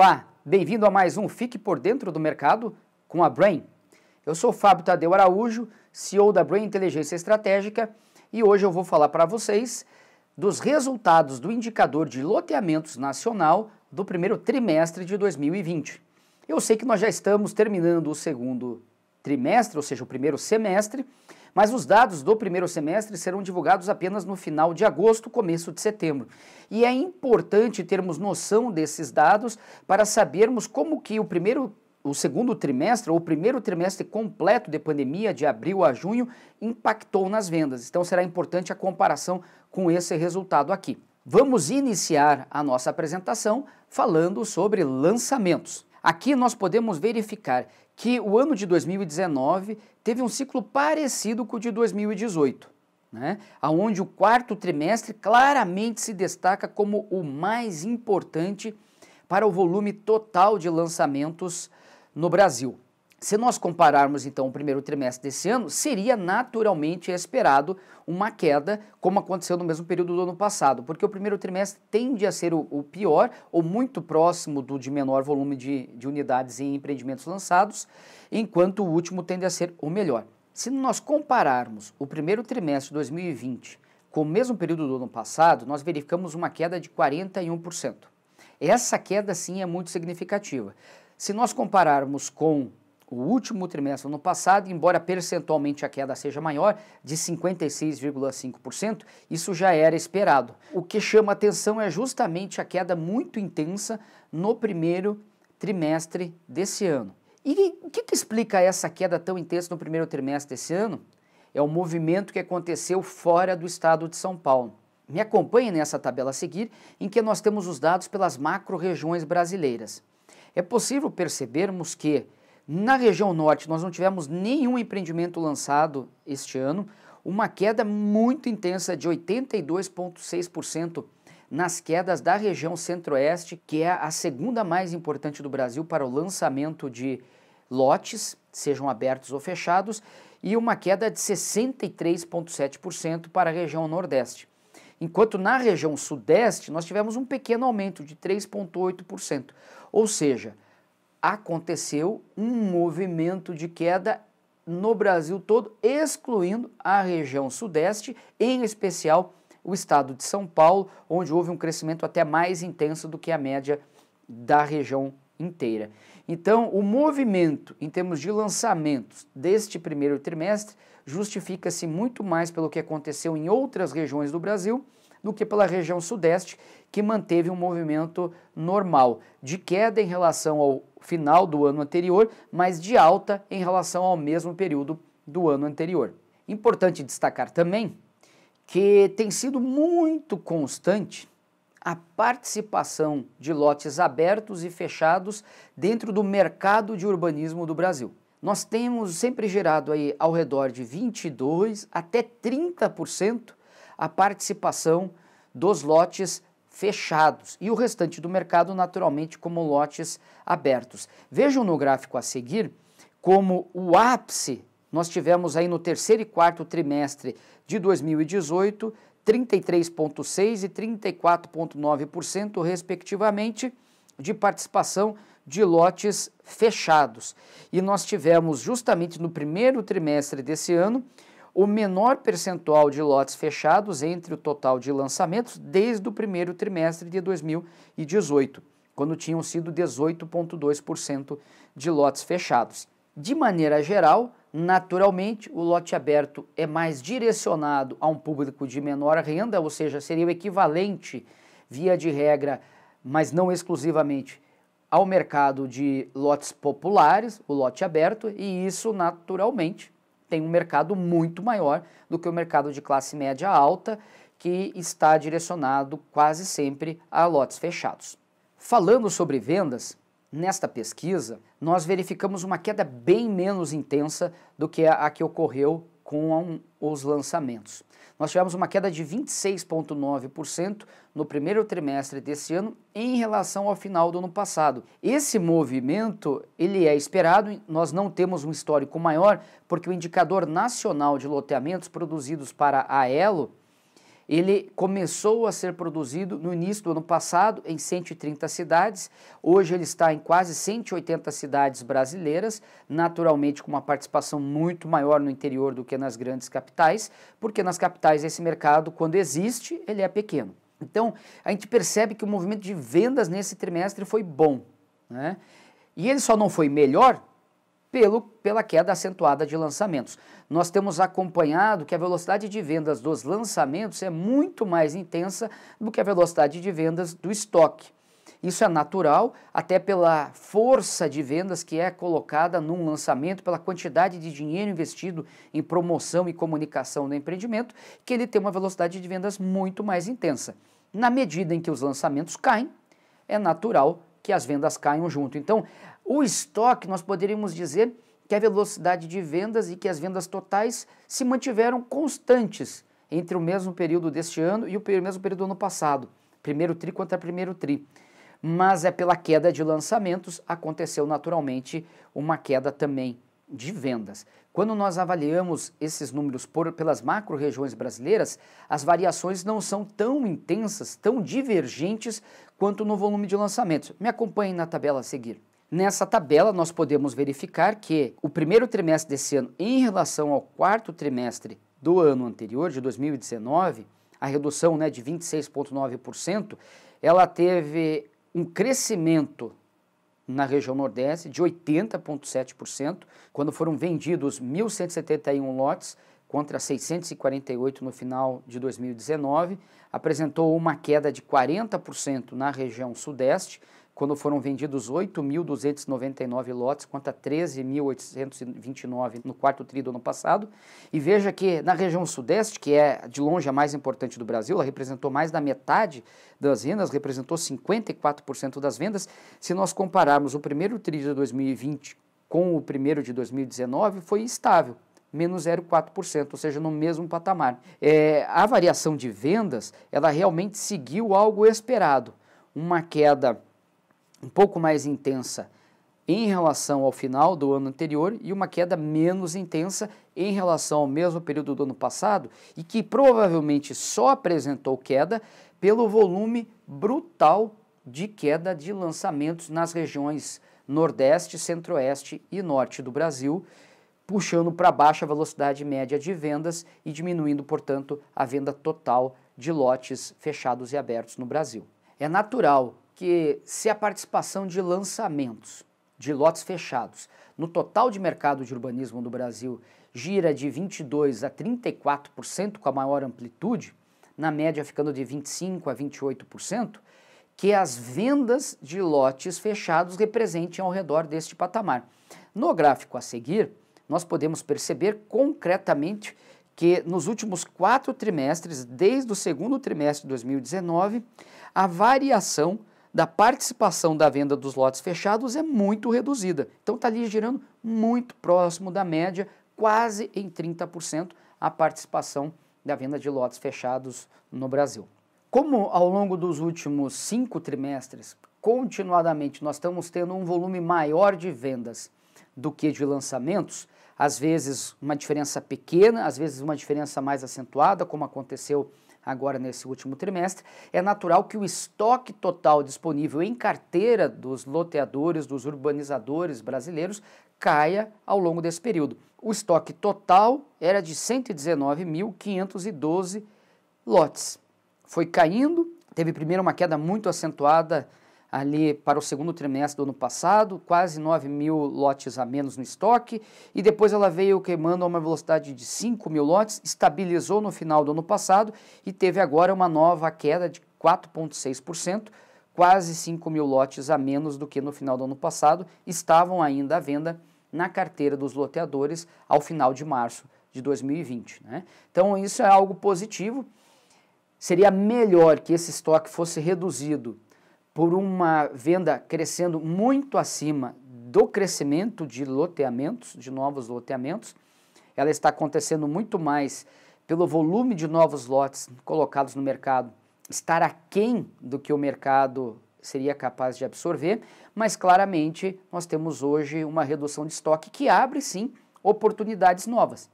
Olá, bem-vindo a mais um Fique por Dentro do Mercado com a Brain. Eu sou Fábio Tadeu Araújo, CEO da Brain Inteligência Estratégica, e hoje eu vou falar para vocês dos resultados do indicador de loteamentos nacional do primeiro trimestre de 2020. Eu sei que nós já estamos terminando o segundo trimestre, ou seja, o primeiro semestre, mas os dados do primeiro semestre serão divulgados apenas no final de agosto, começo de setembro. E é importante termos noção desses dados para sabermos como que o primeiro o segundo trimestre, ou o primeiro trimestre completo de pandemia, de abril a junho, impactou nas vendas. Então será importante a comparação com esse resultado aqui. Vamos iniciar a nossa apresentação falando sobre lançamentos. Aqui nós podemos verificar que o ano de 2019 teve um ciclo parecido com o de 2018, né? onde o quarto trimestre claramente se destaca como o mais importante para o volume total de lançamentos no Brasil. Se nós compararmos então o primeiro trimestre desse ano, seria naturalmente esperado uma queda, como aconteceu no mesmo período do ano passado, porque o primeiro trimestre tende a ser o, o pior ou muito próximo do de menor volume de, de unidades em empreendimentos lançados, enquanto o último tende a ser o melhor. Se nós compararmos o primeiro trimestre de 2020 com o mesmo período do ano passado, nós verificamos uma queda de 41%. Essa queda sim é muito significativa. Se nós compararmos com o último trimestre do ano passado, embora percentualmente a queda seja maior, de 56,5%, isso já era esperado. O que chama atenção é justamente a queda muito intensa no primeiro trimestre desse ano. E o que, que explica essa queda tão intensa no primeiro trimestre desse ano? É o movimento que aconteceu fora do estado de São Paulo. Me acompanhe nessa tabela a seguir, em que nós temos os dados pelas macro-regiões brasileiras. É possível percebermos que na região norte, nós não tivemos nenhum empreendimento lançado este ano, uma queda muito intensa de 82,6% nas quedas da região centro-oeste, que é a segunda mais importante do Brasil para o lançamento de lotes, sejam abertos ou fechados, e uma queda de 63,7% para a região nordeste. Enquanto na região sudeste nós tivemos um pequeno aumento de 3,8%. Ou seja, aconteceu um movimento de queda no Brasil todo, excluindo a região sudeste, em especial o estado de São Paulo, onde houve um crescimento até mais intenso do que a média da região inteira. Então, o movimento em termos de lançamentos deste primeiro trimestre justifica-se muito mais pelo que aconteceu em outras regiões do Brasil do que pela região sudeste, que manteve um movimento normal, de queda em relação ao final do ano anterior, mas de alta em relação ao mesmo período do ano anterior. Importante destacar também que tem sido muito constante a participação de lotes abertos e fechados dentro do mercado de urbanismo do Brasil. Nós temos sempre gerado aí ao redor de 22 até 30% a participação dos lotes fechados e o restante do mercado, naturalmente, como lotes abertos. Vejam no gráfico a seguir como o ápice nós tivemos aí no terceiro e quarto trimestre de 2018, 33,6% e 34,9%, respectivamente, de participação de lotes fechados. E nós tivemos justamente no primeiro trimestre desse ano o menor percentual de lotes fechados entre o total de lançamentos desde o primeiro trimestre de 2018, quando tinham sido 18,2% de lotes fechados. De maneira geral, naturalmente, o lote aberto é mais direcionado a um público de menor renda, ou seja, seria o equivalente, via de regra, mas não exclusivamente, ao mercado de lotes populares, o lote aberto, e isso naturalmente tem um mercado muito maior do que o mercado de classe média alta, que está direcionado quase sempre a lotes fechados. Falando sobre vendas, nesta pesquisa nós verificamos uma queda bem menos intensa do que a, que ocorreu com os lançamentos. Nós tivemos uma queda de 26,9% no primeiro trimestre desse ano em relação ao final do ano passado. Esse movimento, ele é esperado, nós não temos um histórico maior, porque o indicador nacional de loteamentos produzidos para a Elo ele começou a ser produzido no início do ano passado em 130 cidades. Hoje ele está em quase 180 cidades brasileiras, naturalmente com uma participação muito maior no interior do que nas grandes capitais, porque nas capitais esse mercado, quando existe, ele é pequeno. Então, a gente percebe que o movimento de vendas nesse trimestre foi bom. Né? E ele só não foi melhor pelo, pela queda acentuada de lançamentos. Nós temos acompanhado que a velocidade de vendas dos lançamentos é muito mais intensa do que a velocidade de vendas do estoque. Isso é natural, até pela força de vendas que é colocada num lançamento, pela quantidade de dinheiro investido em promoção e comunicação do empreendimento, que ele tem uma velocidade de vendas muito mais intensa. Na medida em que os lançamentos caem, é natural que as vendas caiam junto. Então, o estoque, nós poderíamos dizer que a velocidade de vendas e que as vendas totais se mantiveram constantes entre o mesmo período deste ano e o mesmo período do ano passado, primeiro tri contra primeiro tri. Mas é pela queda de lançamentos aconteceu naturalmente uma queda também de vendas. Quando nós avaliamos esses números por, pelas macro-regiões brasileiras, as variações não são tão intensas, tão divergentes quanto no volume de lançamentos. Me acompanhem na tabela a seguir. Nessa tabela, nós podemos verificar que o primeiro trimestre desse ano, em relação ao quarto trimestre do ano anterior, de 2019, a redução né, de 26,9%, ela teve um crescimento na região Nordeste de 80,7%, quando foram vendidos 1.171 lotes contra 648 no final de 2019, apresentou uma queda de 40% na região Sudeste, quando foram vendidos 8.299 lotes contra 13.829 no quarto tri do ano passado. E veja que na região sudeste, que é de longe a mais importante do Brasil, ela representou mais da metade das vendas, representou 54% das vendas. Se nós compararmos o primeiro tri de 2020 com o primeiro de 2019, foi estável, menos 0,4%, ou seja, no mesmo patamar. É, a variação de vendas, ela realmente seguiu algo esperado, uma queda um pouco mais intensa em relação ao final do ano anterior e uma queda menos intensa em relação ao mesmo período do ano passado e que provavelmente só apresentou queda pelo volume brutal de queda de lançamentos nas regiões Nordeste, Centro-Oeste e Norte do Brasil, puxando para baixa a velocidade média de vendas e diminuindo, portanto, a venda total de lotes fechados e abertos no Brasil. É natural que se a participação de lançamentos de lotes fechados no total de mercado de urbanismo do Brasil gira de 22 a 34% com a maior amplitude, na média ficando de 25 a 28%, que as vendas de lotes fechados representem ao redor deste patamar. No gráfico a seguir, nós podemos perceber concretamente que nos últimos quatro trimestres, desde o segundo trimestre de 2019, a variação da participação da venda dos lotes fechados é muito reduzida. Então está ali girando muito próximo da média, quase em 30% a participação da venda de lotes fechados no Brasil. Como ao longo dos últimos cinco trimestres, continuadamente nós estamos tendo um volume maior de vendas do que de lançamentos, às vezes uma diferença pequena, às vezes uma diferença mais acentuada, como aconteceu agora nesse último trimestre, é natural que o estoque total disponível em carteira dos loteadores, dos urbanizadores brasileiros, caia ao longo desse período. O estoque total era de 119.512 lotes. Foi caindo, teve primeiro uma queda muito acentuada ali para o segundo trimestre do ano passado, quase 9 mil lotes a menos no estoque, e depois ela veio queimando a uma velocidade de 5 mil lotes, estabilizou no final do ano passado e teve agora uma nova queda de 4,6%, quase 5 mil lotes a menos do que no final do ano passado, estavam ainda à venda na carteira dos loteadores ao final de março de 2020. Né? Então isso é algo positivo. Seria melhor que esse estoque fosse reduzido por uma venda crescendo muito acima do crescimento de loteamentos, de novos loteamentos. Ela está acontecendo muito mais pelo volume de novos lotes colocados no mercado, estar aquém do que o mercado seria capaz de absorver, mas claramente nós temos hoje uma redução de estoque que abre sim oportunidades novas.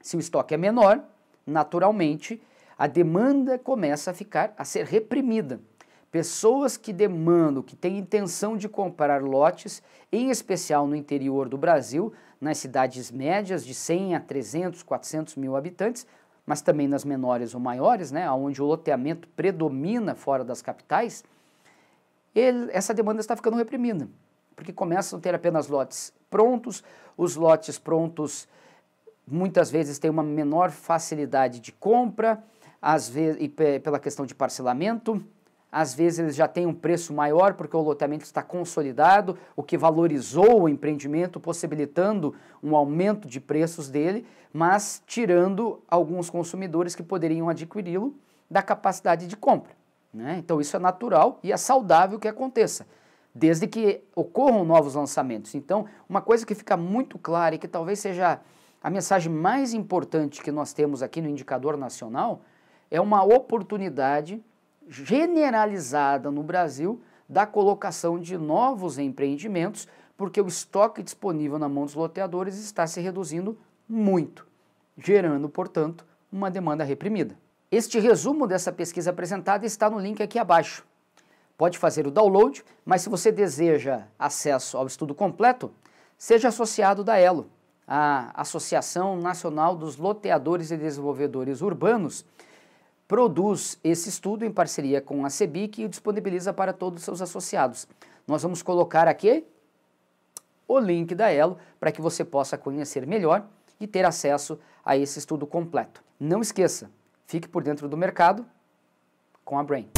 Se o estoque é menor, naturalmente a demanda começa a ficar a ser reprimida. Pessoas que demandam, que têm intenção de comprar lotes, em especial no interior do Brasil, nas cidades médias de 100 a 300, 400 mil habitantes, mas também nas menores ou maiores, né, onde o loteamento predomina fora das capitais, ele, essa demanda está ficando reprimida, porque começam a ter apenas lotes prontos, os lotes prontos muitas vezes têm uma menor facilidade de compra, às vezes, e pela questão de parcelamento, às vezes eles já têm um preço maior porque o loteamento está consolidado, o que valorizou o empreendimento, possibilitando um aumento de preços dele, mas tirando alguns consumidores que poderiam adquiri-lo da capacidade de compra. Né? Então isso é natural e é saudável que aconteça, desde que ocorram novos lançamentos. Então, uma coisa que fica muito clara e que talvez seja a mensagem mais importante que nós temos aqui no Indicador Nacional é uma oportunidade generalizada no Brasil da colocação de novos empreendimentos, porque o estoque disponível na mão dos loteadores está se reduzindo muito, gerando, portanto, uma demanda reprimida. Este resumo dessa pesquisa apresentada está no link aqui abaixo. Pode fazer o download, mas se você deseja acesso ao estudo completo, seja associado da ELO, a Associação Nacional dos Loteadores e Desenvolvedores Urbanos, produz esse estudo em parceria com a CEBIC e disponibiliza para todos os seus associados. Nós vamos colocar aqui o link da Elo para que você possa conhecer melhor e ter acesso a esse estudo completo. Não esqueça, fique por dentro do mercado com a Brain.